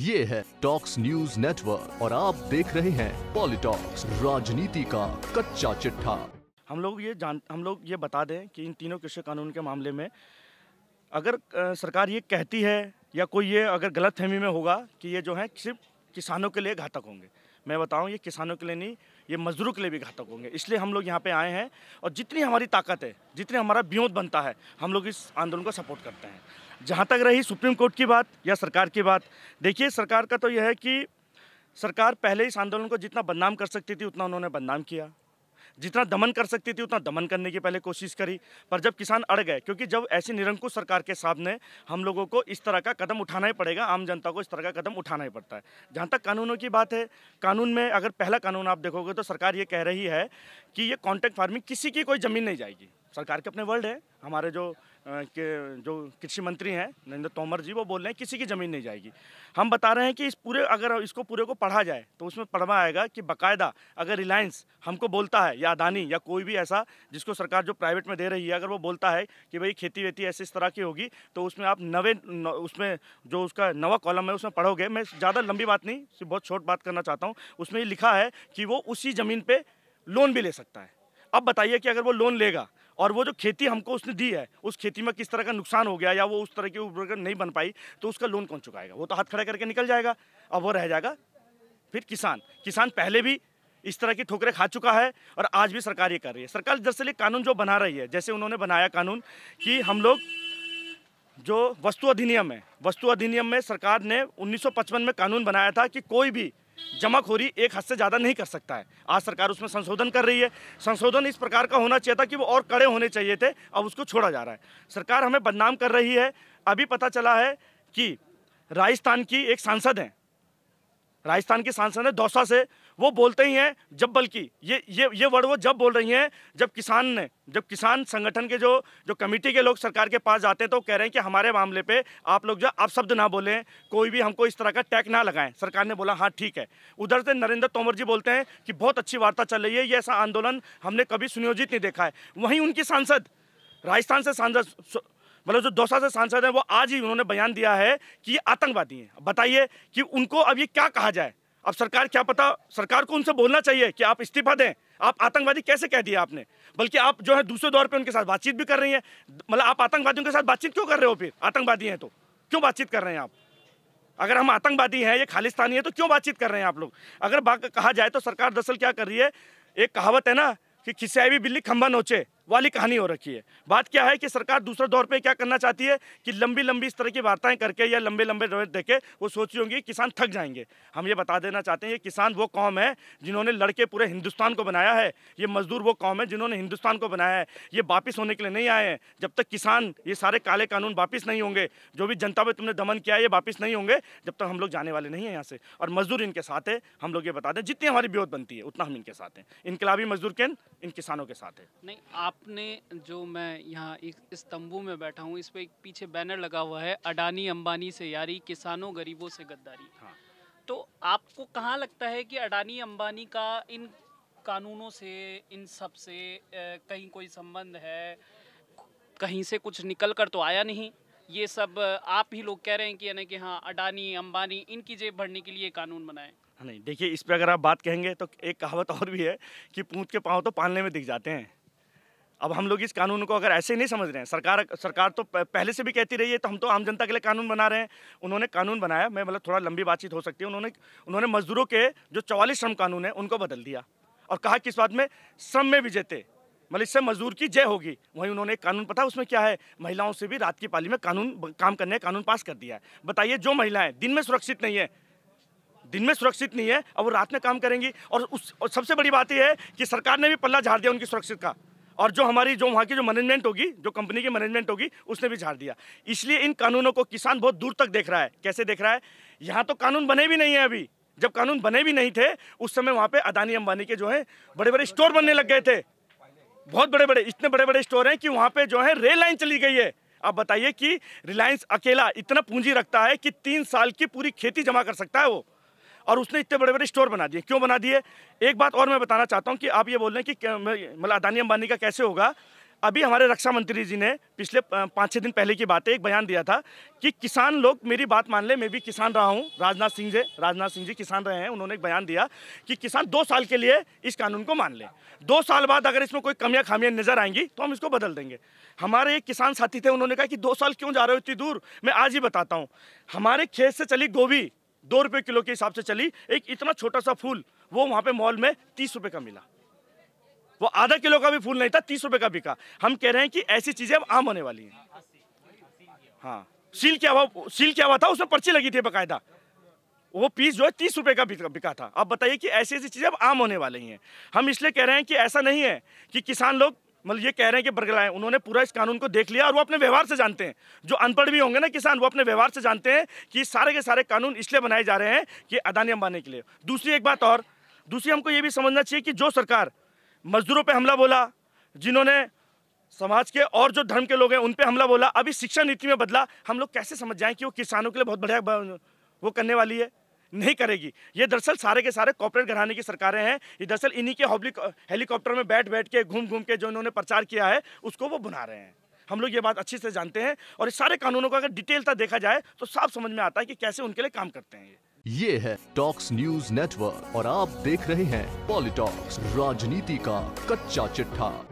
ये है talks news network और आप देख रहे हैं पॉलिटॉक्स राजनीति का कच्चा चिट्ठा हम लोग ये जान हम लोग ये बता दें कि इन तीनों कृषि कानून के मामले में अगर सरकार ये कहती है या कोई ये अगर गलत फहमी में होगा कि ये जो है सिर्फ किसानों के लिए घातक होंगे मैं बताऊं ये किसानों के लिए नहीं ये मजदूरों के लिए भी घातक होंगे इसलिए हम लोग यहाँ पे आए हैं और जितनी हमारी ताकत है जितनी हमारा ब्योद बनता है हम लोग इस आंदोलन को सपोर्ट करते हैं जहाँ तक रही सुप्रीम कोर्ट की बात या सरकार की बात देखिए सरकार का तो यह है कि सरकार पहले इस आंदोलन को जितना बदनाम कर सकती थी उतना उन्होंने बदनाम किया जितना दमन कर सकती थी उतना दमन करने की पहले कोशिश करी पर जब किसान अड़ गए क्योंकि जब ऐसी निरंकुश सरकार के सामने हम लोगों को इस तरह का कदम उठाना ही पड़ेगा आम जनता को इस तरह का कदम उठाना ही पड़ता है जहाँ तक कानूनों की बात है कानून में अगर पहला कानून आप देखोगे तो सरकार ये कह रही है कि ये कॉन्ट्रैक्ट फार्मिंग किसी की कोई ज़मीन नहीं जाएगी सरकार के अपने वर्ल्ड है हमारे जो के जो कृषि मंत्री हैं नरेंद्र तोमर जी वो बोल रहे हैं किसी की ज़मीन नहीं जाएगी हम बता रहे हैं कि इस पूरे अगर इसको पूरे को पढ़ा जाए तो उसमें पढ़वा आएगा कि बाकायदा अगर रिलायंस हमको बोलता है या अदानी या कोई भी ऐसा जिसको सरकार जो प्राइवेट में दे रही है अगर वो बोलता है कि भाई खेती वेती ऐसी इस तरह की होगी तो उसमें आप नवे न, उसमें जो उसका नवा कॉलम है उसमें पढ़ोगे मैं ज़्यादा लंबी बात नहीं सिर्फ बहुत छोट बात करना चाहता हूँ उसमें लिखा है कि वो उसी ज़मीन पर लोन भी ले सकता है अब बताइए कि अगर वो लोन लेगा और वो जो खेती हमको उसने दी है उस खेती में किस तरह का नुकसान हो गया या वो उस तरह की उर्वरक नहीं बन पाई तो उसका लोन कौन चुकाएगा वो तो हाथ खड़ा करके निकल जाएगा अब वो रह जाएगा फिर किसान किसान पहले भी इस तरह की ठोकरें खा चुका है और आज भी सरकार ये कर रही है सरकार दरअसल कानून जो बना रही है जैसे उन्होंने बनाया कानून कि हम लोग जो वस्तु अधिनियम है वस्तु अधिनियम में सरकार ने 1955 में कानून बनाया था कि कोई भी जमाखोरी एक हद से ज़्यादा नहीं कर सकता है आज सरकार उसमें संशोधन कर रही है संशोधन इस प्रकार का होना चाहिए था कि वो और कड़े होने चाहिए थे अब उसको छोड़ा जा रहा है सरकार हमें बदनाम कर रही है अभी पता चला है कि राजस्थान की एक सांसद हैं राजस्थान की सांसद है दौसा से वो बोलते ही हैं जब बल्कि ये ये ये वर्ड वो जब बोल रही हैं जब किसान ने जब किसान संगठन के जो जो कमेटी के लोग सरकार के पास जाते हैं तो कह रहे हैं कि हमारे मामले पे आप लोग जो आप शब्द ना बोलें कोई भी हमको इस तरह का टैग ना लगाएं सरकार ने बोला हाँ ठीक है उधर से नरेंद्र तोमर जी बोलते हैं कि बहुत अच्छी वार्ता चल रही है ये ऐसा आंदोलन हमने कभी सुनियोजित नहीं देखा है वहीं उनकी सांसद राजस्थान से सांसद मतलब जो दौसा से सांसद हैं वो आज ही उन्होंने बयान दिया है कि ये आतंकवादी हैं बताइए कि उनको अब ये क्या कहा जाए अब सरकार क्या पता सरकार को उनसे बोलना चाहिए कि आप इस्तीफा दें आप आतंकवादी कैसे कह दिया आपने बल्कि आप जो है दूसरे दौर पर उनके साथ बातचीत भी कर रही हैं मतलब आप आतंकवादियों के साथ बातचीत क्यों कर रहे हो फिर आतंकवादी हैं तो क्यों बातचीत कर रहे हैं आप अगर हम आतंकवादी हैं ये खालिस्तानी है तो क्यों बातचीत कर रहे हैं आप लोग अगर कहा जाए तो सरकार दरअसल क्या कर रही है एक कहावत है ना कि खिसियाई भी बिल्ली खंभा नोचे वाली कहानी हो रखी है बात क्या है कि सरकार दूसरे दौर पे क्या करना चाहती है कि लंबी लंबी इस तरह की वार्ताएं करके या लंबे लंबे दे देके वो सोच रही होंगी किसान थक जाएंगे हम ये बता देना चाहते हैं ये किसान वो कौम है जिन्होंने लड़के पूरे हिंदुस्तान को बनाया है ये मजदूर वो कौम है जिन्होंने हिंदुस्तान को बनाया है ये वापस होने के लिए नहीं आए हैं जब तक किसान ये सारे काले कानून वापस नहीं होंगे जो भी जनता पर तुमने दमन किया है ये वापस नहीं होंगे जब तक हम लोग जाने वाले नहीं हैं यहाँ से और मजदूर इनके साथ है हम लोग ये बता दें जितनी हमारी ब्योत बनती है उतना हम इनके साथ हैं इनकलाबी मजदूर के इन किसानों के साथ है नहीं आप आपने जो मैं यहाँ इस तंबू में बैठा हूँ इस पर एक पीछे बैनर लगा हुआ है अडानी अंबानी से यारी किसानों गरीबों से गद्दारी हाँ। तो आपको कहाँ लगता है कि अडानी अंबानी का इन कानूनों से इन सब से कहीं कोई संबंध है कहीं से कुछ निकल कर तो आया नहीं ये सब आप ही लोग कह रहे हैं कि यानी कि हाँ अडानी अंबानी इनकी जेब भरने के लिए कानून बनाए नहीं देखिए इस पर अगर आप बात कहेंगे तो एक कहावत और भी है कि पूंछ के पाँव तो पालने में दिख जाते हैं अब हम लोग इस कानून को अगर ऐसे ही नहीं समझ रहे हैं सरकार सरकार तो पहले से भी कहती रही है तो हम तो आम जनता के लिए कानून बना रहे हैं उन्होंने कानून बनाया मैं मतलब थोड़ा लंबी बातचीत हो सकती है उन्होंने उन्होंने मजदूरों के जो चौवालीस श्रम कानून है उनको बदल दिया और कहा किस बात में श्रम में विजेते मतलब इससे मजदूर की जय होगी वहीं उन्होंने कानून पता उसमें क्या है महिलाओं से भी रात की पाली में कानून काम करने कानून पास कर दिया है बताइए जो महिलाएं दिन में सुरक्षित नहीं है दिन में सुरक्षित नहीं है अब वो रात में काम करेंगी और उस और सबसे बड़ी बात यह है कि सरकार ने भी पल्ला झाड़ दिया उनकी सुरक्षित का और जो हमारी जो वहाँ की जो मैनेजमेंट होगी जो कंपनी की मैनेजमेंट होगी उसने भी झाड़ दिया इसलिए इन कानूनों को किसान बहुत दूर तक देख रहा है कैसे देख रहा है यहाँ तो कानून बने भी नहीं है अभी जब कानून बने भी नहीं थे उस समय वहाँ पे अदानी अंबानी के जो है बड़े बड़े स्टोर बनने लग गए थे बहुत बड़े बड़े इतने बड़े बड़े स्टोर हैं कि वहाँ पे जो है रेल लाइन चली गई है आप बताइए कि रिलायंस अकेला इतना पूंजी रखता है कि तीन साल की पूरी खेती जमा कर सकता है वो और उसने इतने बड़े बड़े स्टोर बना दिए क्यों बना दिए एक बात और मैं बताना चाहता हूँ कि आप ये बोल रहे हैं कि मतलब अदानी अंबानी का कैसे होगा अभी हमारे रक्षा मंत्री जी ने पिछले पाँच छः दिन पहले की बात है एक बयान दिया था कि किसान लोग मेरी बात मान ले मैं भी किसान रहा हूँ राजनाथ सिंह जी राजनाथ सिंह जी किसान रहे हैं उन्होंने एक बयान दिया कि किसान दो साल के लिए इस कानून को मान ले दो साल बाद अगर इसमें कोई कमियाँ खामियाँ नजर आएंगी तो हम इसको बदल देंगे हमारे एक किसान साथी थे उन्होंने कहा कि दो साल क्यों जा रहे हो इतनी दूर मैं आज ही बताता हूँ हमारे खेत से चली गोभी दो रुपये किलो के हिसाब से चली एक इतना छोटा सा फूल वो वहाँ पे मॉल में तीस रुपये का मिला वो आधा किलो का भी फूल नहीं था तीस रुपये का बिका हम कह रहे हैं कि ऐसी चीज़ें अब आम होने वाली हैं हाँ सील क्या हुआ सील क्या हुआ था उसमें पर्ची लगी थी बाकायदा वो पीस जो है तीस रुपये का बिका था अब बताइए कि ऐसी ऐसी चीज़ें अब आम होने वाली हैं हम इसलिए कह रहे हैं कि ऐसा नहीं है कि किसान लोग मतलब ये कह रहे हैं कि बरगलाएं उन्होंने पूरा इस कानून को देख लिया और वो अपने व्यवहार से जानते हैं जो अनपढ़ भी होंगे ना किसान वो अपने व्यवहार से जानते हैं कि सारे के सारे कानून इसलिए बनाए जा रहे हैं कि अदानी अंबाने के लिए दूसरी एक बात और दूसरी हमको ये भी समझना चाहिए कि जो सरकार मजदूरों पर हमला बोला जिन्होंने समाज के और जो धर्म के लोग हैं उन पर हमला बोला अभी शिक्षा नीति में बदला हम लोग कैसे समझ जाएँ कि वो किसानों के लिए बहुत बढ़िया वो करने वाली है नहीं करेगी ये दरअसल सारे के सारे कॉपरेट घराने की सरकारें हैं ये दरअसल इन्हीं के हेलीकॉप्टर में बैठ बैठ के घूम घूम के जो इन्होंने प्रचार किया है उसको वो बना रहे हैं हम लोग ये बात अच्छे से जानते हैं और इस सारे कानूनों का अगर डिटेलता देखा जाए तो साफ समझ में आता है कि कैसे उनके लिए काम करते हैं ये ये है टॉक्स न्यूज नेटवर्क और आप देख रहे हैं पॉलिटॉक्स राजनीति का कच्चा चिट्ठा